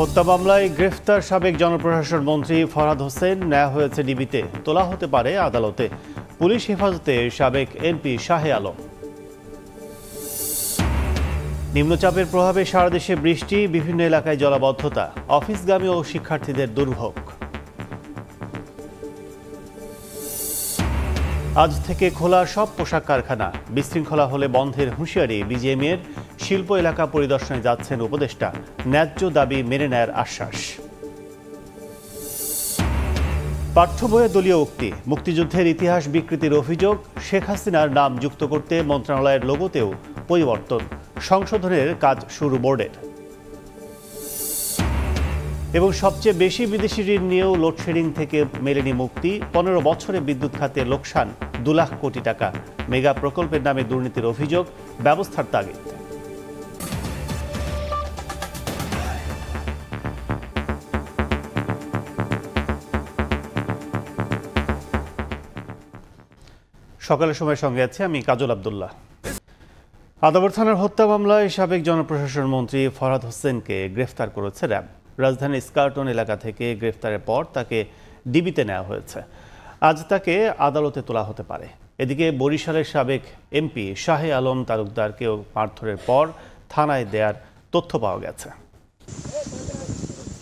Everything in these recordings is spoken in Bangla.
হত্যা মামলায় গ্রেফতার সাবেক জনপ্রশাসন মন্ত্রী ফরহাদ হোসেন নেওয়া হয়েছে ডিবিতে তোলা হতে পারে আদালতে পুলিশ হেফাজতে সাবেক এমপি শাহে আলম নিম্নচাপের প্রভাবে সারা দেশে বৃষ্টি বিভিন্ন এলাকায় জলাবদ্ধতা অফিসগামী ও শিক্ষার্থীদের দুর্ভোগ আজ থেকে খোলা সব পোশাক কারখানা বিশৃঙ্খলা হলে বন্ধের হুঁশিয়ারি বিজিএমের শিল্প এলাকা পরিদর্শনে যাচ্ছেন উপদেষ্টা ন্যায্য দাবি মেনে নেয়ার আশ্বাস পাঠ্য বইয়ে দলীয় উক্তি মুক্তিযুদ্ধের ইতিহাস বিকৃতির অভিযোগ শেখ হাসিনার নাম যুক্ত করতে মন্ত্রণালয়ের লোগোতেও পরিবর্তন সংশোধনের কাজ শুরু বোর্ডের এবং সবচেয়ে বেশি বিদেশি ঋণ নিয়েও লোডশেডিং থেকে মেলেনি মুক্তি পনেরো বছরে বিদ্যুৎ খাতে লোকসান দু লাখ কোটি টাকা মেগা প্রকল্পের নামে দুর্নীতির অভিযোগ ব্যবস্থার তাগিদ সকালের সময় সঙ্গে আছে আমি কাজল আবদুল্লাহ আদাবর থানার হত্যা মামলায় সাবেক জনপ্রশাসন মন্ত্রী ফরহাদ হোসেনকে গ্রেফতার করেছে র্যাব রাজধানীর স্কার্টন এলাকা থেকে গ্রেফতারের পর তাকে ডিবিতে নেওয়া হয়েছে আজ তাকে আদালতে তোলা হতে পারে এদিকে বরিশালের সাবেক এমপি শাহে আলম তালুকদারকেও মারধরের পর থানায় দেয়ার তথ্য পাওয়া গেছে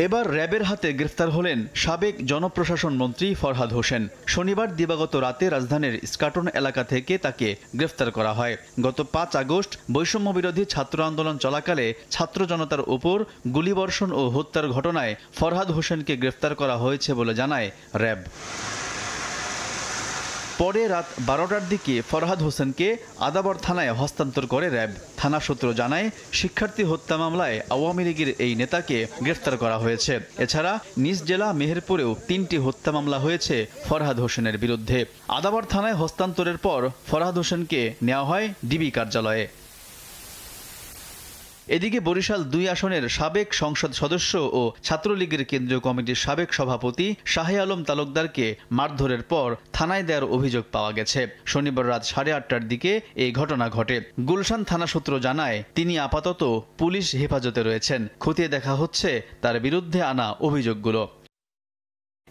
এবার র্যাবের হাতে গ্রেফতার হলেন সাবেক জনপ্রশাসন মন্ত্রী ফরহাদ হোসেন শনিবার দিবাগত রাতে রাজধানীর স্কাটন এলাকা থেকে তাকে গ্রেফতার করা হয় গত পাঁচ আগস্ট বৈষম্য বিরোধী ছাত্র আন্দোলন চলাকালে ছাত্র জনতার উপর গুলিবর্ষণ ও হত্যার ঘটনায় ফরহাদ হোসেনকে গ্রেফতার করা হয়েছে বলে জানায় র্যাব পরে রাত বারোটার দিকে ফরহাদ হোসেনকে আদাবর থানায় হস্তান্তর করে র্যাব থানা সূত্র জানায় শিক্ষার্থী হত্যা মামলায় আওয়ামী লীগের এই নেতাকে গ্রেফতার করা হয়েছে এছাড়া নিজ জেলা মেহেরপুরেও তিনটি হত্যা মামলা হয়েছে ফরহাদ হোসেনের বিরুদ্ধে আদাবর থানায় হস্তান্তরের পর ফরহাদ হোসেনকে নেওয়া হয় ডিবি কার্যালয়ে এদিকে বরিশাল দুই আসনের সাবেক সংসদ সদস্য ও ছাত্রলীগের কেন্দ্রীয় কমিটির সাবেক সভাপতি শাহে আলম তালুকদারকে মারধরের পর থানায় দেওয়ার অভিযোগ পাওয়া গেছে শনিবার রাত সাড়ে আটটার দিকে এই ঘটনা ঘটে গুলশান থানা সূত্র জানায় তিনি আপাতত পুলিশ হেফাজতে রয়েছেন খতিয়ে দেখা হচ্ছে তার বিরুদ্ধে আনা অভিযোগগুলো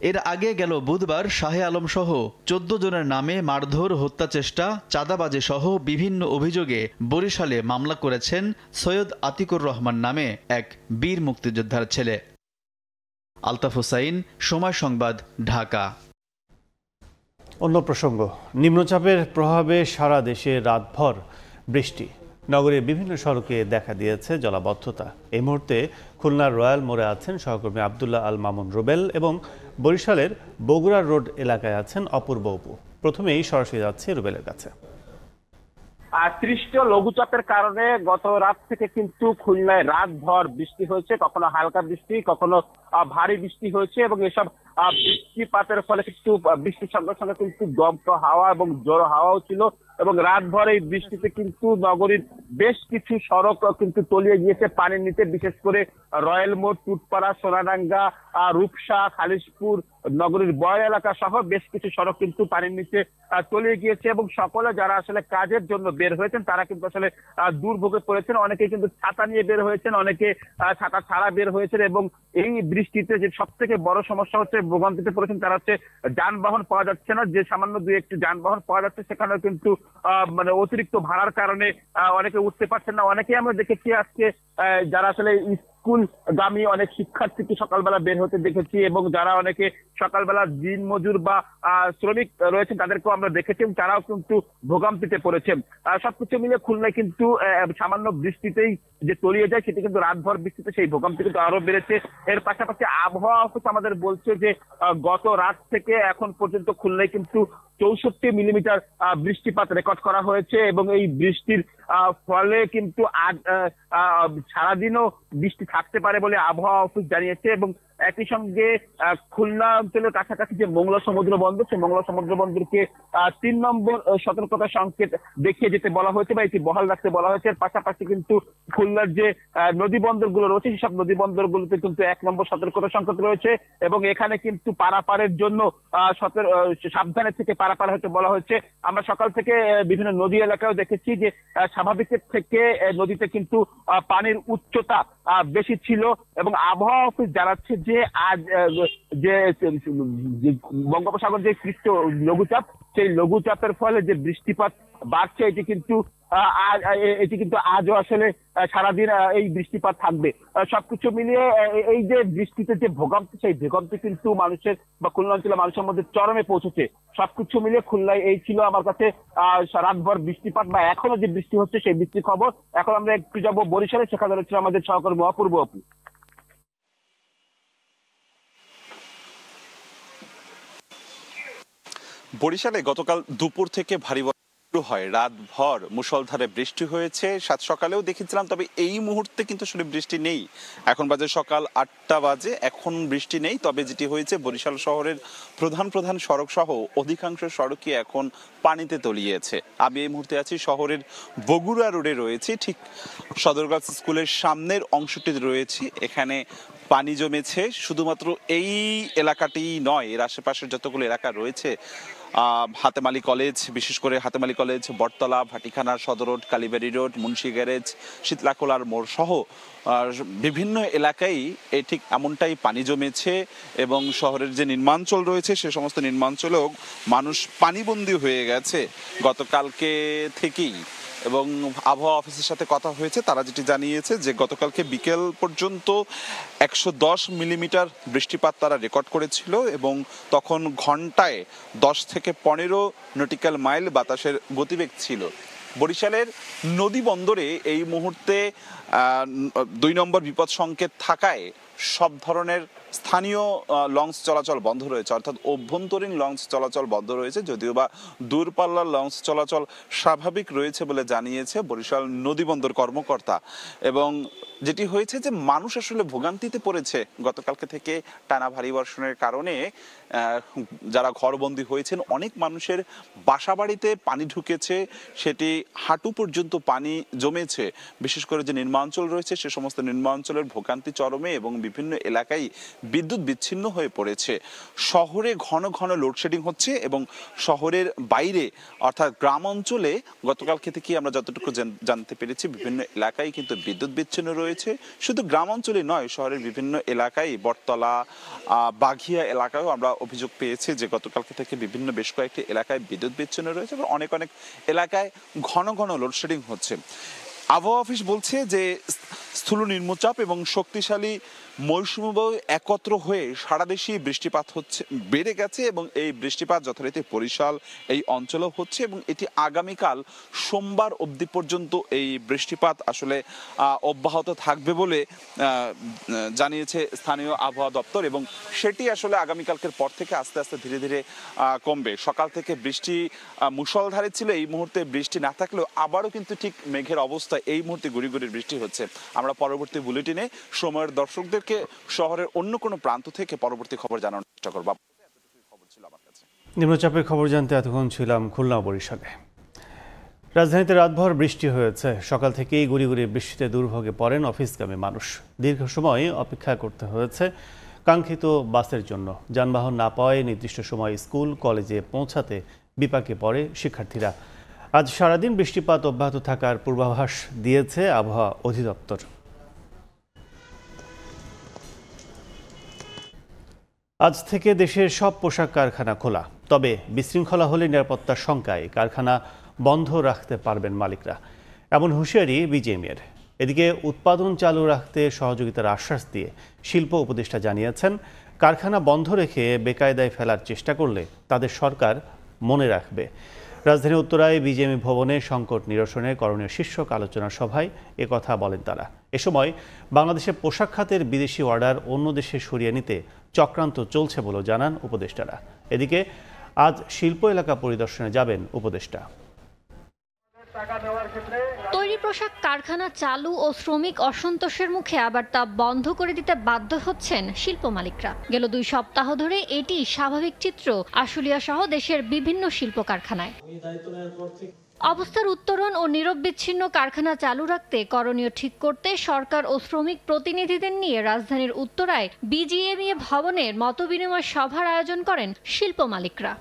এর আগে গেল বুধবার শাহে আলম সহ চোদ্দ জনের নামে মারধর হত্যাচেষ্টা চাঁদাবাজি সহ বিভিন্ন অভিযোগে বরিশালে মামলা করেছেন সৈয়দ আতিকুর রহমান নামে এক বীর মুক্তিযোদ্ধার ছেলে আলতাফ হোসাইন সময় সংবাদ ঢাকা অন্য প্রসঙ্গ নিম্নচাপের প্রভাবে সারা দেশে রাতভর বৃষ্টি নগরের বিভিন্ন সড়কে দেখা দিয়েছে জলাবদ্ধতা এই মুহূর্তে খুলনার রয়্যাল মোড়ে আছেন সহকর্মী আবদুল্লাহ আল মামুন রুবেল এবং বরিশালের বগুড়া রোড এলাকায় আছেন অপূর্ব অপু প্রথমেই সরাসরি যাচ্ছে রুবেলের কাছে সৃষ্ট লঘুচাপের কারণে গত রাত থেকে কিন্তু খুলনায় রাতভর বৃষ্টি হয়েছে কখনো হালকা বৃষ্টি কখনো ভারী বৃষ্টি হয়েছে এবং এসব বৃষ্টিপাতের ফলে কিন্তু বৃষ্টির সঙ্গে সঙ্গে কিন্তু দমকা হাওয়া এবং জোর হাওয়াও ছিল এবং রাতভর এই বৃষ্টিতে কিন্তু নগরীর বেশ কিছু সড়ক কিন্তু তলিয়ে গিয়েছে পানির নিচে বিশেষ করে রয়্যাল মোড় টুটপাড়া সোনাডাঙ্গা রূপসা খালিশপুর নগরীর বয় এলাকা সহ বেশ কিছু সড়ক কিন্তু পানির নিচে তলিয়ে গিয়েছে এবং সকলে যারা আসলে কাজের জন্য বের হয়েছেন তারা কিন্তু আসলে দুর্ভোগে পড়েছেন অনেকে কিন্তু ছাতা নিয়ে বের হয়েছেন অনেকে ছাতা ছাড়া বের হয়েছেন এবং এই বৃষ্টিতে যে সব থেকে বড় সমস্যা হচ্ছে ভোগান্তিতে পড়েছেন তারা হচ্ছে যানবাহন পাওয়া যাচ্ছে না যে সামান্য দুই একটি যানবাহন পাওয়া যাচ্ছে সেখানে কিন্তু মানে অতিরিক্ত ভাড়ার কারণে অনেকে উঠতে পারছেন না অনেকে আমরা দেখেছি আজকে যারা আসলে স্কুল গামী অনেক শিক্ষার্থীকে সকালবেলা বের হতে দেখেছি এবং যারা অনেকে সকালবেলা দিন মজুর বা শ্রমিক রয়েছে তাদেরকেও আমরা দেখেছি তারাও কিন্তু ভোগান্তিতে পড়েছে সবকিছু মিলে খুলনায় কিন্তু সামান্য বৃষ্টিতেই যে তলিয়ে যায় সেটি কিন্তু রাতভর বৃষ্টিতে সেই ভোগান্তি কিন্তু আরো বেড়েছে এর পাশাপাশি আবহাওয়া অফিস আমাদের বলছে যে গত রাত থেকে এখন পর্যন্ত খুলনায় কিন্তু চৌষট্টি মিলিমিটার বৃষ্টিপাত রেকর্ড করা হয়েছে এবং এই বৃষ্টির ফলে কিন্তু আজ সারাদিনও বৃষ্টি থাকে থাকতে পারে বলে আবহাওয়া অফিস জানিয়েছে এবং একই সঙ্গে খুলনা অঞ্চলের কাছাকাছি যে মংলা সমুদ্র বন্দর সেই মংলা সমুদ্র বন্দরকে তিন নম্বর সতর্কতা সংকেত দেখিয়ে যেতে বলা হয়েছে বা এটি বহাল রাখতে বলা হয়েছে পাশাপাশি কিন্তু খুলনার যে নদী গুলো রয়েছে সেসব নদী গুলোতে কিন্তু এক নম্বর সতর্কতা সংকেত রয়েছে এবং এখানে কিন্তু পারাপারের জন্য সাবধানের থেকে পারাপার হতে বলা হয়েছে আমরা সকাল থেকে বিভিন্ন নদী এলাকায় দেখেছি যে স্বাভাবিকের থেকে নদীতে কিন্তু পানির উচ্চতা বেশি ছিল এবং আবহাওয়া অফিস জানাচ্ছে যে আজ যে বঙ্গোপসাগর যে সৃষ্ট লঘুচাপ সেই লঘুচাপের ফলে যে বৃষ্টিপাত বাড়ছে এটি কিন্তু এটি কিন্তু আজও আসলে সারাদিন এই বৃষ্টিপাত থাকবে সবকিছু মিলিয়ে এই যে বৃষ্টিতে যে ভোগান্তি সেই ভোগান্তি কিন্তু মানুষের বা খুলনা অঞ্চলের মানুষের মধ্যে চরমে পৌঁছেছে সবকিছু মিলিয়ে খুলনায় এই ছিল আমার কাছে রাতভর বৃষ্টিপাত বা এখনো যে বৃষ্টি হচ্ছে সেই বৃষ্টির খবর এখন আমরা একটু যাবো বরিশালে সেখানে রয়েছে আমাদের সহকর্মী অপূর্ব অপু বরিশালে গতকাল দুপুর থেকে ভারী শুরু হয় রাতভর মুষলধারে বৃষ্টি হয়েছে সাত সকালেও দেখেছিলাম তবে এই মুহূর্তে কিন্তু শুধু বৃষ্টি নেই এখন বাজে সকাল আটটা বাজে এখন বৃষ্টি নেই তবে যেটি হয়েছে বরিশাল শহরের প্রধান প্রধান সড়ক সহ অধিকাংশ সড়কই এখন পানিতে তলিয়েছে আমি এই মুহূর্তে আছি শহরের বগুড়া রোডে রয়েছি ঠিক সদরগঞ্জ স্কুলের সামনের অংশটি রয়েছে এখানে পানি জমেছে শুধুমাত্র এই এলাকাটি নয় এর আশেপাশের যতগুলো এলাকা রয়েছে হাতেমালি কলেজ বিশেষ করে Hatem Ali college Battala Bhatikhana Sadar road Kalibari road Munshi garage শীতলাকোলার মোড় সহ বিভিন্ন এলাকায় এ ঠিক এমনটাই পানি জমেছে এবং শহরের যে নির্মাঞ্চল রয়েছে সে সমস্ত নির্মাঞ্চলেও মানুষ পানিবন্দী হয়ে গেছে গতকালকে থেকেই এবং আবহাওয়া অফিসের সাথে কথা হয়েছে তারা যেটি জানিয়েছে যে গতকালকে বিকেল পর্যন্ত একশো দশ মিলিমিটার বৃষ্টিপাত তারা রেকর্ড করেছিল এবং তখন ঘন্টায় দশ থেকে পনেরো নটিক্যাল মাইল বাতাসের গতিবেগ ছিল বরিশালের নদী বন্দরে এই মুহূর্তে দুই নম্বর বিপদ সংকেত থাকায় সব ধরনের স্থানীয় লঞ্চ চলাচল বন্ধ রয়েছে অর্থাৎ অভ্যন্তরীণ লঞ্চ চলাচল বন্ধ রয়েছে যদিও বা দূরপাল্লার লঞ্চ চলাচল স্বাভাবিক রয়েছে বলে জানিয়েছে বরিশাল নদীবন্দর কর্মকর্তা এবং যেটি হয়েছে যে মানুষ আসলে ভোগান্তিতে পড়েছে গতকালকে থেকে টানা ভারী বর্ষণের কারণে যারা ঘরবন্দি হয়েছেন অনেক মানুষের বাসা বাড়িতে পানি ঢুকেছে সেটি হাঁটু পর্যন্ত পানি জমেছে বিশেষ করে যে নির্মাঞ্চল রয়েছে সে সমস্ত নিম্নাঞ্চলের ভোগান্তি চরমে এবং বিভিন্ন এলাকায় বিদ্যুৎ বিচ্ছিন্ন হয়ে পড়েছে শহরে ঘন ঘন লোডশেডিং হচ্ছে এবং শহরের বাইরে অর্থাৎ গ্রাম অঞ্চলে গতকালকে থেকে আমরা যতটুকু জানতে পেরেছি বিভিন্ন এলাকায় কিন্তু বিদ্যুৎ বিচ্ছিন্ন রয়েছে রয়েছে শুধু গ্রাম অঞ্চলে নয় শহরের বিভিন্ন এলাকায় বটতলা বাঘিয়া এলাকায়ও আমরা অভিযোগ পেয়েছি যে গতকালকে থেকে বিভিন্ন বেশ কয়েকটি এলাকায় বিদ্যুৎ বিচ্ছিন্ন রয়েছে এবং অনেক অনেক এলাকায় ঘন ঘন লোডশেডিং হচ্ছে আবহাওয়া অফিস বলছে যে স্থূল নিম্নচাপ এবং শক্তিশালী মৌসুমী বায়ু একত্র হয়ে সারা দেশে বৃষ্টিপাত হচ্ছে বেড়ে গেছে এবং এই বৃষ্টিপাত যথারীতি বরিশাল এই অঞ্চলেও হচ্ছে এবং এটি আগামীকাল সোমবার অবধি পর্যন্ত এই বৃষ্টিপাত আসলে অব্যাহত থাকবে বলে জানিয়েছে স্থানীয় আবহাওয়া দপ্তর এবং সেটি আসলে আগামীকালকের পর থেকে আস্তে আস্তে ধীরে ধীরে কমবে সকাল থেকে বৃষ্টি মুসলধারে ছিল এই মুহূর্তে বৃষ্টি না থাকলেও আবারও কিন্তু ঠিক মেঘের অবস্থা এই মুহূর্তে গুড়ি গুড়ি বৃষ্টি হচ্ছে আমরা পরবর্তী বুলেটিনে সময়ের দর্শকদেরকে শহরের অন্য কোন প্রান্ত থেকে পরবর্তী খবর জানানোর চেষ্টা করবো নিম্নচাপের খবর জানতে এতক্ষণ ছিলাম খুলনা বরিশালে রাজধানীতে রাতভর বৃষ্টি হয়েছে সকাল থেকেই গুড়ি গুড়ি বৃষ্টিতে দুর্ভোগে পড়েন অফিসগামী মানুষ দীর্ঘ সময় অপেক্ষা করতে হয়েছে কাঙ্ক্ষিত বাসের জন্য যানবাহন না পাওয়ায় নির্দিষ্ট সময় স্কুল কলেজে পৌঁছাতে বিপাকে পড়ে শিক্ষার্থীরা আজ সারাদিন বৃষ্টিপাত অব্যাহত থাকার পূর্বাভাস দিয়েছে আবহাওয়া অধিদপ্তর আজ থেকে দেশের সব পোশাক কারখানা খোলা তবে বিশৃঙ্খলা হলে নিরাপত্তার শঙ্কায় কারখানা বন্ধ রাখতে পারবেন মালিকরা এমন হুঁশিয়ারি বিজেএমের এদিকে উৎপাদন চালু রাখতে সহযোগিতার আশ্বাস দিয়ে শিল্প উপদেষ্টা জানিয়েছেন কারখানা বন্ধ রেখে বেকায়দায় ফেলার চেষ্টা করলে তাদের সরকার মনে রাখবে রাজধানী উত্তরায় বিজেপি ভবনে সংকট নিরসনে করণীয় শীর্ষক আলোচনা সভায় কথা বলেন তারা এ সময় বাংলাদেশের পোশাক খাতের বিদেশি অর্ডার অন্য দেশে সরিয়ে নিতে চক্রান্ত চলছে বলেও জানান উপদেষ্টারা এদিকে আজ শিল্প এলাকা পরিদর্শনে যাবেন উপদেষ্টা টাকা দেওয়ার ক্ষেত্রে পোশাক কারখানা চালু ও শ্রমিক অসন্তোষের মুখে আবার তা বন্ধ করে দিতে বাধ্য হচ্ছেন শিল্প মালিকরা গেল দুই সপ্তাহ ধরে এটি স্বাভাবিক চিত্র আশুলিয়া সহ দেশের বিভিন্ন শিল্প কারখানায় অবস্থার উত্তরণ ও নীরব বিচ্ছিন্ন কারখানা চালু রাখতে করণীয় ঠিক করতে সরকার ও শ্রমিক প্রতিনিধিদের নিয়ে রাজধানীর উত্তরায় বিজিএমইএ ভবনের মতবিনিময় সভার আয়োজন করেন শিল্প মালিকরা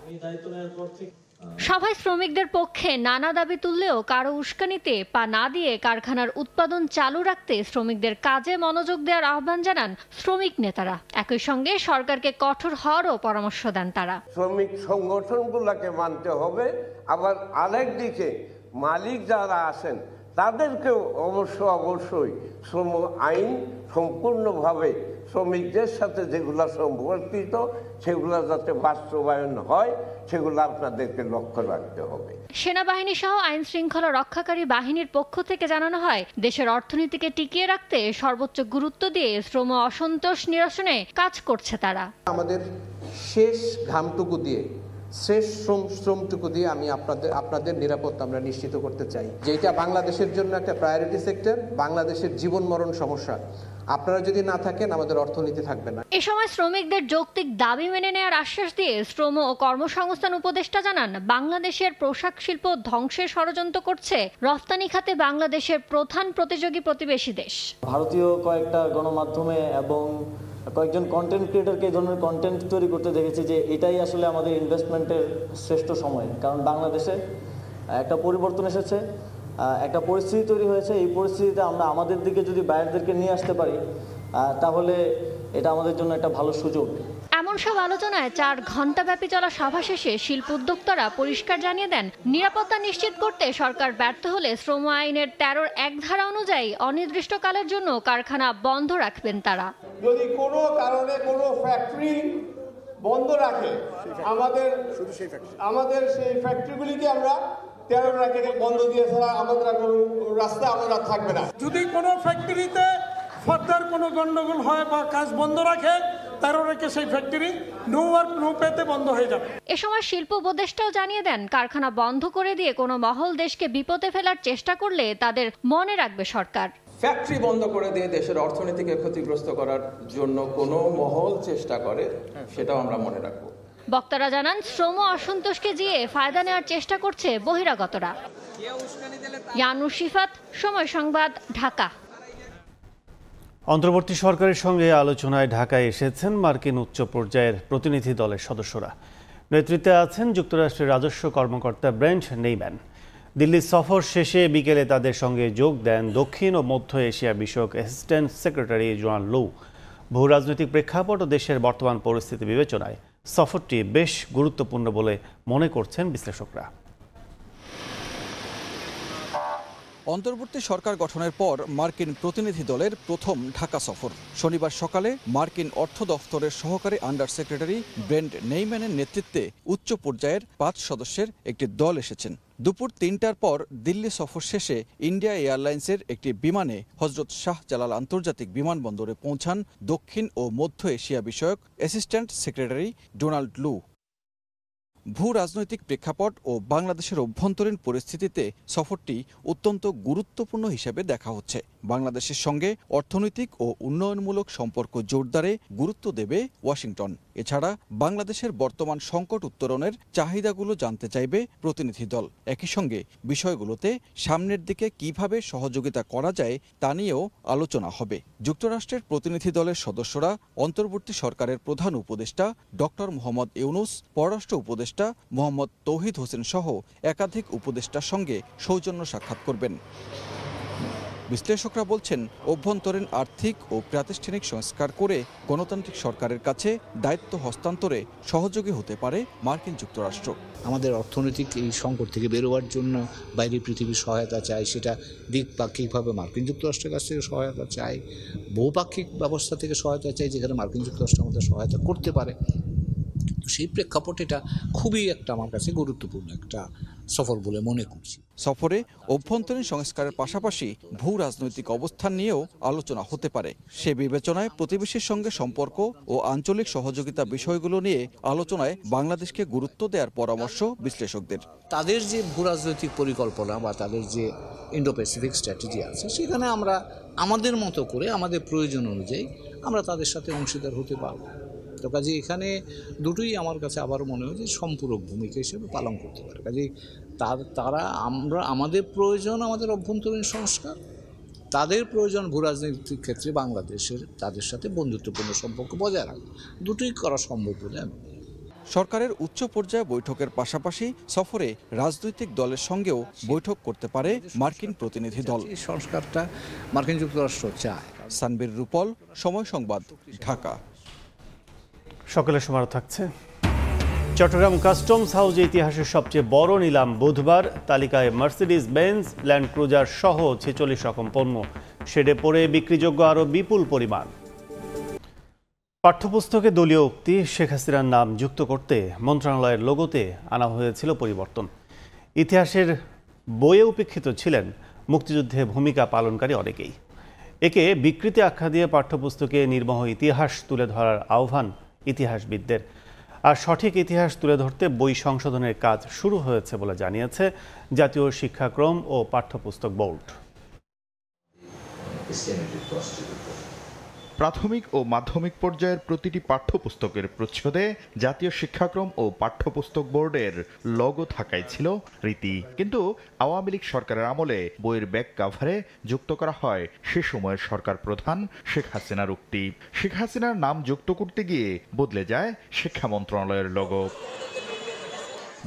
সভায় শ্রমিকদের পক্ষে নানা দাবি তুললেও কারো উস্কানিতে পা না দিয়ে কারখানার উৎপাদন চালু রাখতে শ্রমিকদের কাজে মনোযোগ দেওয়ার আহ্বান জানান শ্রমিক নেতারা একই সঙ্গে সরকারকে কঠোর হওয়ারও পরামর্শ দেন তারা শ্রমিক সংগঠনগুলোকে মানতে হবে আবার আরেক দিকে মালিক যারা আছেন তাদেরকেও অবশ্য অবশ্যই শ্রম আইন সম্পূর্ণভাবে শ্রমিকদের সাথে যেগুলো সম্পর্কিত সেগুলো যাতে বাস্তবায়ন হয় সেগুলো আপনাদেরকে লক্ষ্য রাখতে হবে সেনাবাহিনী সহ আইন শৃঙ্খলা রক্ষাকারী বাহিনীর পক্ষ থেকে জানানো হয় দেশের অর্থনীতিকে টিকিয়ে রাখতে সর্বোচ্চ গুরুত্ব দিয়ে শ্রম অসন্তোষ নিরসনে কাজ করছে তারা আমাদের শেষ ঘামটুকু দিয়ে শেষ শ্রম শ্রমটুকু দিয়ে আমি আপনাদের আপনাদের নিরাপত্তা আমরা নিশ্চিত করতে চাই যেটা বাংলাদেশের জন্য একটা প্রায়োরিটি সেক্টর বাংলাদেশের জীবন মরণ সমস্যা আপনারা যদি না থাকেন আমাদের অর্থনীতি থাকবে না এ সময় শ্রমিকদের যৌক্তিক দাবি মেনে নেয়ার আশ্বাস দিয়ে শ্রম ও কর্মসংস্থান উপদেষ্টা জানান বাংলাদেশের পোশাক শিল্প ধ্বংসের ষড়যন্ত্র করছে রফতানি খাতে বাংলাদেশের প্রধান প্রতিযোগী প্রতিবেশী দেশ ভারতীয় কয়েকটা গণমাধ্যমে এবং কয়েকজন কন্টেন্ট ক্রিয়েটারকে এই ধরনের কন্টেন্ট তৈরি করতে দেখেছি যে এটাই আসলে আমাদের ইনভেস্টমেন্টের শ্রেষ্ঠ সময় কারণ বাংলাদেশে একটা পরিবর্তন এসেছে একটা পরিস্থিতি তৈরি হয়েছে এই পরিস্থিতিতে আমরা আমাদের দিকে যদি বায়ারদেরকে নিয়ে আসতে পারি তাহলে এটা আমাদের জন্য একটা ভালো সুযোগ এমন সব আলোচনায় চার ঘণ্টাব্যাপী চলা সভা শেষে শিল্প উদ্যোক্তারা পরিষ্কার জানিয়ে দেন নিরাপত্তা নিশ্চিত করতে সরকার ব্যর্থ হলে শ্রম আইনের তেরোর এক ধারা অনুযায়ী অনির্দিষ্টকালের জন্য কারখানা বন্ধ রাখবেন তারা যদি কোনো কারণে কোনো ফ্যাক্টরি বন্ধ রাখে আমাদের আমাদের সেই ফ্যাক্টরিগুলিকে আমরা তেরো বন্ধ দিয়ে ছাড়া আমাদের রাস্তা আমাদের থাকবে না যদি কোনো ফ্যাক্টরিতে ফার্দার কোনো গন্ডগোল হয় বা কাজ বন্ধ রাখে সেই ফ্যাক্টরি নো বন্ধ হয়ে যাবে এ সময় শিল্প উপদেষ্টাও জানিয়ে দেন কারখানা বন্ধ করে দিয়ে কোনো মহল দেশকে বিপদে ফেলার চেষ্টা করলে তাদের মনে রাখবে সরকার ফ্যাক্টরি বন্ধ করে দিয়ে দেশের অর্থনীতিকে ক্ষতিগ্রস্ত করার জন্য কোনো মহল চেষ্টা করে হ্যাঁ। সেটাও আমরা মনে রাখবো বক্তারা জানান শ্রম অসন্তোষকে জিয়ে ফায়দা নেওয়ার চেষ্টা করছে বহিরাগতরা সময় সংবাদ ঢাকা অন্তর্বর্তী সরকারের সঙ্গে আলোচনায় ঢাকায় এসেছেন মার্কিন উচ্চ পর্যায়ের প্রতিনিধি দলের সদস্যরা নেতৃত্বে আছেন যুক্তরাষ্ট্রের রাজস্ব কর্মকর্তা ব্রেন্ট নেইম্যান দিল্লি সফর শেষে বিকেলে তাদের সঙ্গে যোগ দেন দক্ষিণ ও মধ্য এশিয়া বিষয়ক অ্যাসিস্ট্যান্ট সেক্রেটারি জোয়ান লু রাজনৈতিক প্রেক্ষাপট ও দেশের বর্তমান পরিস্থিতি বিবেচনায় সফরটি বেশ গুরুত্বপূর্ণ বলে মনে করছেন বিশ্লেষকরা অন্তর্বর্তী সরকার গঠনের পর মার্কিন প্রতিনিধি দলের প্রথম ঢাকা সফর শনিবার সকালে মার্কিন অর্থ দফতরের সহকারী আন্ডার সেক্রেটারি ব্রেন্ড নেইম্যানের নেতৃত্বে উচ্চ পর্যায়ের পাঁচ সদস্যের একটি দল এসেছেন দুপুর তিনটার পর দিল্লি সফর শেষে ইন্ডিয়া এয়ারলাইন্সের একটি বিমানে হজরত শাহ জালাল আন্তর্জাতিক বিমানবন্দরে পৌঁছান দক্ষিণ ও মধ্য এশিয়া বিষয়ক অ্যাসিস্ট্যান্ট সেক্রেটারি ডোনাল্ড লু ভূ রাজনৈতিক প্রেক্ষাপট ও বাংলাদেশের অভ্যন্তরীণ পরিস্থিতিতে সফরটি অত্যন্ত গুরুত্বপূর্ণ হিসেবে দেখা হচ্ছে বাংলাদেশের সঙ্গে অর্থনৈতিক ও উন্নয়নমূলক সম্পর্ক জোরদারে গুরুত্ব দেবে ওয়াশিংটন এছাড়া বাংলাদেশের বর্তমান সংকট উত্তরণের চাহিদাগুলো জানতে চাইবে প্রতিনিধি দল একই সঙ্গে বিষয়গুলোতে সামনের দিকে কিভাবে সহযোগিতা করা যায় তা নিয়েও আলোচনা হবে যুক্তরাষ্ট্রের প্রতিনিধি দলের সদস্যরা অন্তর্বর্তী সরকারের প্রধান উপদেষ্টা ডক্টর মোহাম্মদ ইউনুস পররাষ্ট্র উপদেষ্টা মোহাম্মদ তৌহিদ হোসেন সহ একাধিক উপদেষ্টার সঙ্গে সৌজন্য সাক্ষাৎ করবেন বিশ্লেষকরা বলছেন অভ্যন্তরীণ আর্থিক ও প্রাতিষ্ঠানিক সংস্কার করে গণতান্ত্রিক সরকারের কাছে দায়িত্ব হস্তান্তরে সহযোগী হতে পারে মার্কিন যুক্তরাষ্ট্র আমাদের অর্থনৈতিক এই সংকট থেকে বেরোবার জন্য বাইরে পৃথিবীর সহায়তা চাই সেটা দ্বিপাক্ষিকভাবে মার্কিন যুক্তরাষ্ট্রের কাছ থেকে সহায়তা চাই বহুপাক্ষিক ব্যবস্থা থেকে সহায়তা চাই যেখানে মার্কিন যুক্তরাষ্ট্র আমাদের সহায়তা করতে পারে তো সেই প্রেক্ষাপটে এটা খুবই একটা আমার কাছে গুরুত্বপূর্ণ একটা সফর বলে মনে করছি সফরে অভ্যন্তরীণ সংস্কারের পাশাপাশি ভূ রাজনৈতিক অবস্থান নিয়েও আলোচনা হতে পারে সে বিবেচনায় প্রতিবেশীর সঙ্গে সম্পর্ক ও আঞ্চলিক সহযোগিতা বিষয়গুলো নিয়ে আলোচনায় বাংলাদেশকে গুরুত্ব দেওয়ার পরামর্শ বিশ্লেষকদের তাদের যে ভূ রাজনৈতিক পরিকল্পনা বা তাদের যে ইন্ডো প্যাসিফিক স্ট্র্যাটেজি আছে সেখানে আমরা আমাদের মতো করে আমাদের প্রয়োজন অনুযায়ী আমরা তাদের সাথে অংশীদার হতে পারবো তো কাজে এখানে দুটোই আমার কাছে আবার মনে হয় যে সম্পূরক ভূমিকা হিসেবে পালন করতে পারে কাজে তার তারা আমরা আমাদের প্রয়োজন আমাদের অভ্যন্তরীণ সংস্কার তাদের প্রয়োজন ভূ রাজনৈতিক ক্ষেত্রে বাংলাদেশের তাদের সাথে বন্ধুত্বপূর্ণ সম্পর্ক বজায় রাখা দুটোই করা সম্ভব বলে আমি সরকারের উচ্চ পর্যায়ে বৈঠকের পাশাপাশি সফরে রাজনৈতিক দলের সঙ্গেও বৈঠক করতে পারে মার্কিন প্রতিনিধি দল সংস্কারটা মার্কিন যুক্তরাষ্ট্র চায় সানবীর রূপল সময় সংবাদ ঢাকা সকালে সমারোহ থাকছে চট্টগ্রাম কাস্টমস হাউস ইতিহাসের সবচেয়ে বড় নিলাম বুধবার তালিকায় মার্সিডিজ বেঞ্জ ল্যান্ড ক্রুজার সহ ছেচল্লিশ রকম পণ্য সেডে পড়ে বিক্রিযোগ্য আরও বিপুল পরিমাণ পাঠ্যপুস্তকে দলীয় উক্তি শেখ হাসিনার নাম যুক্ত করতে মন্ত্রণালয়ের লোগোতে আনা হয়েছিল পরিবর্তন ইতিহাসের বইয়ে উপেক্ষিত ছিলেন মুক্তিযুদ্ধে ভূমিকা পালনকারী অনেকেই একে বিকৃতি আখ্যা দিয়ে পাঠ্যপুস্তকে নির্মহ ইতিহাস তুলে ধরার আহ্বান ইতিহাসবিদদের আর সঠিক ইতিহাস তুলে ধরতে বই সংশোধনের কাজ শুরু হয়েছে বলে জানিয়েছে জাতীয় শিক্ষাক্রম ও পাঠ্যপুস্তক বোর্ড প্রাথমিক ও মাধ্যমিক পর্যায়ের প্রতিটি পাঠ্যপুস্তকের প্রচ্ছদে জাতীয় শিক্ষাক্রম ও পাঠ্যপুস্তক বোর্ডের লগো থাকাই ছিল রীতি কিন্তু আওয়ামী লীগ সরকারের আমলে বইয়ের ব্যাক কাভারে যুক্ত করা হয় সে সময়ের সরকার প্রধান শেখ হাসিনার উক্তি শেখ হাসিনার নাম যুক্ত করতে গিয়ে বদলে যায় শিক্ষা মন্ত্রণালয়ের লগো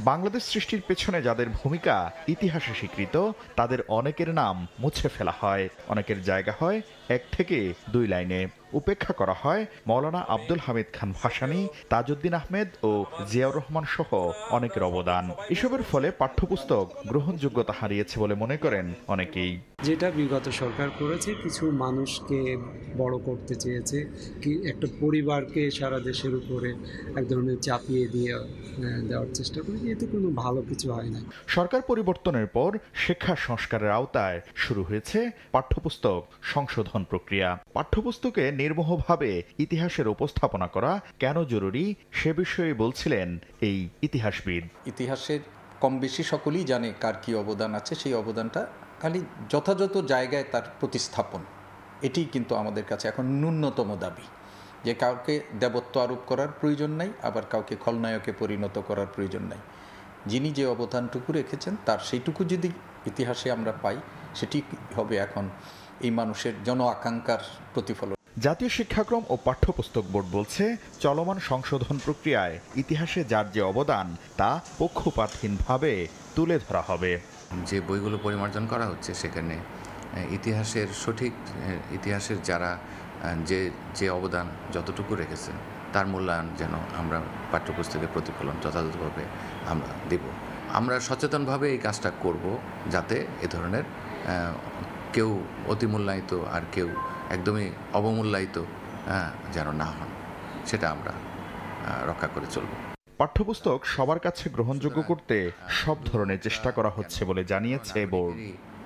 বাংলাদেশ সৃষ্টির পেছনে যাদের ভূমিকা ইতিহাসে স্বীকৃত তাদের অনেকের নাম মুছে ফেলা হয় অনেকের জায়গা হয় এক থেকে দুই লাইনে উপেক্ষা করা হয় মৌলানা আব্দুল হামিদ খান ভাসানি তাজউদ্দিন আহমেদ ও জিয়াউর রহমান সহ অনেকের অবদান এসবের ফলে পাঠ্যপুস্তক গ্রহণযোগ্যতা হারিয়েছে বলে মনে করেন অনেকেই যেটা বিগত সরকার করেছে কিছু মানুষকে বড় করতে চেয়েছে কি একটা পরিবারকে সারা দেশের উপরে এক ধরনের চাপিয়ে দিয়ে দেওয়ার চেষ্টা করেছে এতে কোনো ভালো কিছু হয় না সরকার পরিবর্তনের পর শিক্ষা সংস্কারের আওতায় শুরু হয়েছে পাঠ্যপুস্তক সংশোধন প্রক্রিয়া পাঠ্যপুস্তকে নির্মোহভাবে ইতিহাসের উপস্থাপনা করা কেন জরুরি সে বিষয়ে বলছিলেন এই ইতিহাসবিদ ইতিহাসের কম বেশি সকলেই জানে কার কী অবদান আছে সেই অবদানটা খালি যথাযথ জায়গায় তার প্রতিস্থাপন এটি কিন্তু আমাদের কাছে এখন ন্যূনতম দাবি যে কাউকে দেবত্ব আরোপ করার প্রয়োজন নাই আবার কাউকে খলনায়কে পরিণত করার প্রয়োজন নাই যিনি যে অবদানটুকু রেখেছেন তার সেইটুকু যদি ইতিহাসে আমরা পাই সেটি হবে এখন এই মানুষের জন আকাঙ্ক্ষার প্রতিফলন জাতীয় শিক্ষাক্রম ও পাঠ্যপুস্তক বোর্ড বলছে চলমান সংশোধন প্রক্রিয়ায় ইতিহাসে যার যে অবদান তা পক্ষপাতহীনভাবে তুলে ধরা হবে যে বইগুলো পরিমার্জন করা হচ্ছে সেখানে ইতিহাসের সঠিক ইতিহাসের যারা যে যে অবদান যতটুকু রেখেছে তার মূল্যায়ন যেন আমরা পাঠ্যপুস্তকে প্রতিফলন যথাযথভাবে আমরা দেব আমরা সচেতনভাবে এই কাজটা করব যাতে এ ধরনের কেউ অতিমূল্যায়িত আর কেউ একদমই অবমূল্যায়িত হ্যাঁ, যেন না হন সেটা আমরা রক্ষা করে চলব পাঠ্যপুস্তক সবার কাছে গ্রহণযোগ্য করতে সব ধরনের চেষ্টা করা হচ্ছে বলে জানিয়েছে বোর্ড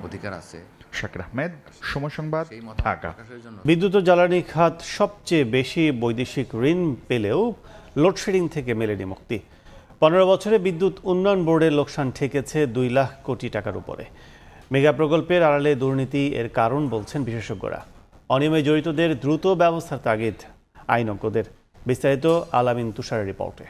অধিকার আছে শাকির আহমেদ সময় সংবাদ ঢাকা বিদ্যুৎ ও জ্বালানি খাত সবচেয়ে বেশি বৈদেশিক ঋণ পেলেও লোডশেডিং থেকে মেলেনি মুক্তি পনেরো বছরে বিদ্যুৎ উন্নয়ন বোর্ডের লোকসান ঠেকেছে দুই লাখ কোটি টাকার উপরে মেগা প্রকল্পের আড়ালে দুর্নীতি এর কারণ বলছেন বিশেষজ্ঞরা অনিয়মে জড়িতদের দ্রুত ব্যবস্থার তাগিদ আইনজ্ঞদের বিস্তারিত আলামিন তুষারের রিপোর্টে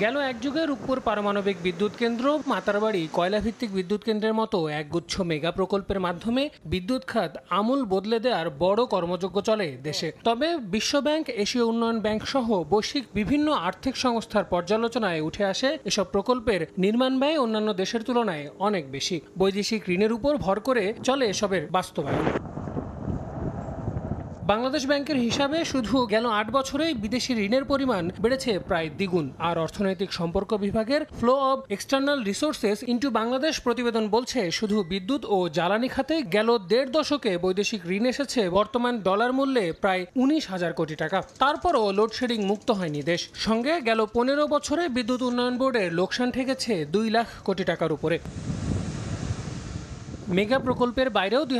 গেল এক যুগে রূপপুর পারমাণবিক বিদ্যুৎ কেন্দ্র মাতারবাড়ি কয়লাভিত্তিক বিদ্যুৎ কেন্দ্রের মতো একগুচ্ছ মেগা প্রকল্পের মাধ্যমে বিদ্যুৎ খাত আমূল বদলে দেওয়ার বড় কর্মযোগ্য চলে দেশে তবে বিশ্বব্যাংক এশীয় উন্নয়ন ব্যাংক সহ বৈশ্বিক বিভিন্ন আর্থিক সংস্থার পর্যালোচনায় উঠে আসে এসব প্রকল্পের নির্মাণ ব্যয় অন্যান্য দেশের তুলনায় অনেক বেশি বৈদেশিক ঋণের উপর ভর করে চলে এসবের বাস্তবায়ন বাংলাদেশ ব্যাংকের হিসাবে শুধু গেল আট বছরে বিদেশি ঋণের পরিমাণ বেড়েছে প্রায় দ্বিগুণ আর অর্থনৈতিক সম্পর্ক বিভাগের flow of external resources into Bangladesh প্রতিবেদন বলছে শুধু বিদ্যুৎ ও জ্বালানি খাতে গেল দেড় দশকে বৈদেশিক ঋণ এসেছে বর্তমান ডলার মূল্যে প্রায় উনিশ হাজার কোটি টাকা তারপরও লোডশেডিং মুক্ত হয়নি দেশ সঙ্গে গেল পনেরো বছরে বিদ্যুৎ উন্নয়ন বোর্ডের লোকসান ঠেকেছে দুই লাখ কোটি টাকার উপরে মেগা প্রকল্পের বাইরেও দুই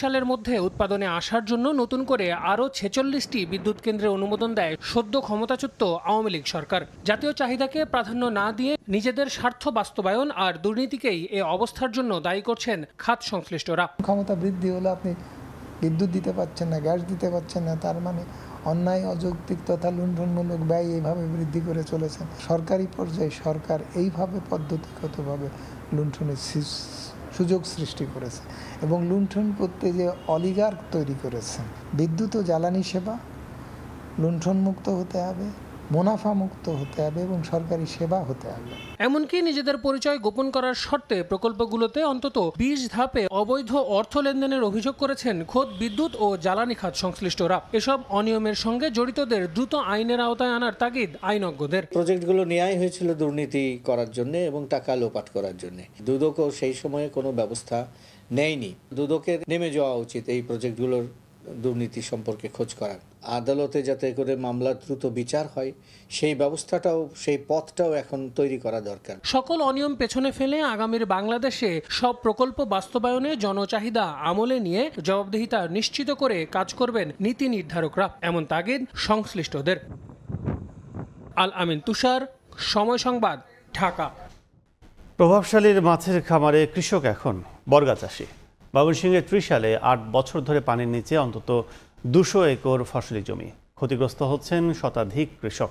সালের মধ্যে উৎপাদনে আসার জন্য নতুন করে আরও ছেচল্লিশটি বিদ্যুৎ কেন্দ্রের অনুমোদন দেয় সদ্য ক্ষমতাচ্যুত আওয়ামী লীগ সরকার জাতীয় চাহিদাকে প্রাধান্য না দিয়ে নিজেদের স্বার্থ বাস্তবায়ন আর দুর্নীতিকেই এ অবস্থার জন্য দায়ী করছেন খাত সংশ্লিষ্টরা ক্ষমতা বৃদ্ধি হলে আপনি বিদ্যুৎ দিতে পারছেন না গ্যাস দিতে পারছেন না তার মানে অন্যায় অযৌক্তিক তথা লুণ্ঠনমূলক ব্যয় এইভাবে বৃদ্ধি করে চলেছেন সরকারি পর্যায়ে সরকার এইভাবে পদ্ধতিগতভাবে লুণ্ঠনের সুযোগ সৃষ্টি করেছে এবং লুণ্ঠন করতে যে অলিগার্ক তৈরি করেছে বিদ্যুৎ ও জ্বালানি সেবা লুণ্ঠনমুক্ত হতে হবে মুনাফামুক্ত হতে হবে এবং সরকারি সেবা হতে হবে এমনকি নিজেদের পরিচয় গোপন করার শর্তে প্রকল্পগুলোতে অন্তত বিশ ধাপে অবৈধ অর্থ লেনদেনের অভিযোগ করেছেন খোদ বিদ্যুৎ ও জ্বালানি খাত সংশ্লিষ্টরা এসব অনিয়মের সঙ্গে জড়িতদের দ্রুত আইনের আওতায় আনার তাগিদ আইনজ্ঞদের প্রজেক্টগুলো নেওয়াই হয়েছিল দুর্নীতি করার জন্য এবং টাকা লোপাট করার জন্য দুদকও সেই সময়ে কোনো ব্যবস্থা নেয়নি দুদকের নেমে যাওয়া উচিত এই প্রজেক্টগুলোর দুর্নীতি সম্পর্কে খোঁজ করার আদালতে যাতে করে মামলা দ্রুত বিচার হয় সেই ব্যবস্থাটাও সেই পথটাও এখন তৈরি করা দরকার সকল অনিয়ম পেছনে ফেলে আগামীর বাংলাদেশে সব প্রকল্প বাস্তবায়নে জনচাহিদা আমলে নিয়ে জবাবদিহিতা নিশ্চিত করে কাজ করবেন নীতি নির্ধারকরা এমন তাগিদ সংশ্লিষ্টদের আল আমিন তুষার সময় সংবাদ ঢাকা প্রভাবশালীর মাছের খামারে কৃষক এখন বর্গা চাষী ময়মনসিংহে ত্রিশ সালে আট বছর ধরে পানির নিচে অন্তত দুশো একর ফসলি জমি ক্ষতিগ্রস্ত হচ্ছেন শতাধিক কৃষক